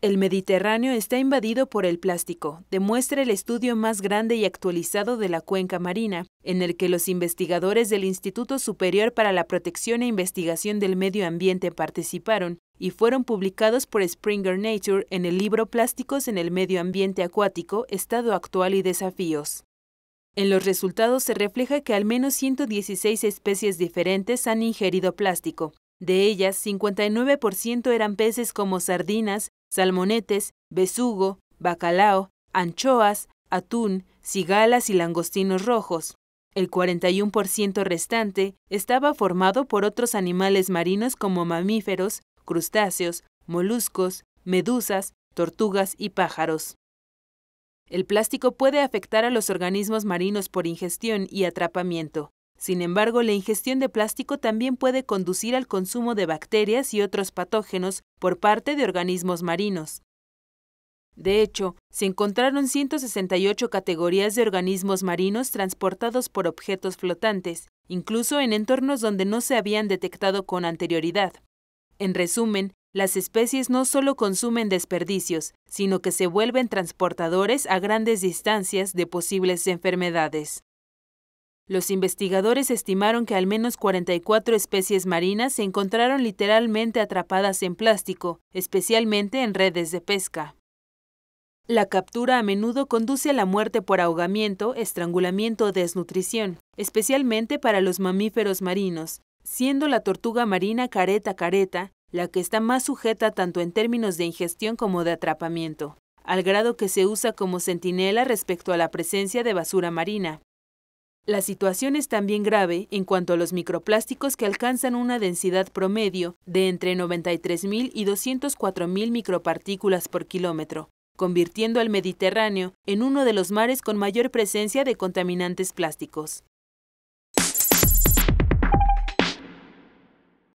El Mediterráneo está invadido por el plástico, demuestra el estudio más grande y actualizado de la cuenca marina, en el que los investigadores del Instituto Superior para la Protección e Investigación del Medio Ambiente participaron y fueron publicados por Springer Nature en el libro Plásticos en el Medio Ambiente Acuático, Estado Actual y Desafíos. En los resultados se refleja que al menos 116 especies diferentes han ingerido plástico, de ellas, 59% eran peces como sardinas, salmonetes, besugo, bacalao, anchoas, atún, cigalas y langostinos rojos. El 41% restante estaba formado por otros animales marinos como mamíferos, crustáceos, moluscos, medusas, tortugas y pájaros. El plástico puede afectar a los organismos marinos por ingestión y atrapamiento. Sin embargo, la ingestión de plástico también puede conducir al consumo de bacterias y otros patógenos por parte de organismos marinos. De hecho, se encontraron 168 categorías de organismos marinos transportados por objetos flotantes, incluso en entornos donde no se habían detectado con anterioridad. En resumen, las especies no solo consumen desperdicios, sino que se vuelven transportadores a grandes distancias de posibles enfermedades. Los investigadores estimaron que al menos 44 especies marinas se encontraron literalmente atrapadas en plástico, especialmente en redes de pesca. La captura a menudo conduce a la muerte por ahogamiento, estrangulamiento o desnutrición, especialmente para los mamíferos marinos, siendo la tortuga marina careta careta la que está más sujeta tanto en términos de ingestión como de atrapamiento, al grado que se usa como centinela respecto a la presencia de basura marina. La situación es también grave en cuanto a los microplásticos que alcanzan una densidad promedio de entre 93.000 y 204.000 micropartículas por kilómetro, convirtiendo al Mediterráneo en uno de los mares con mayor presencia de contaminantes plásticos.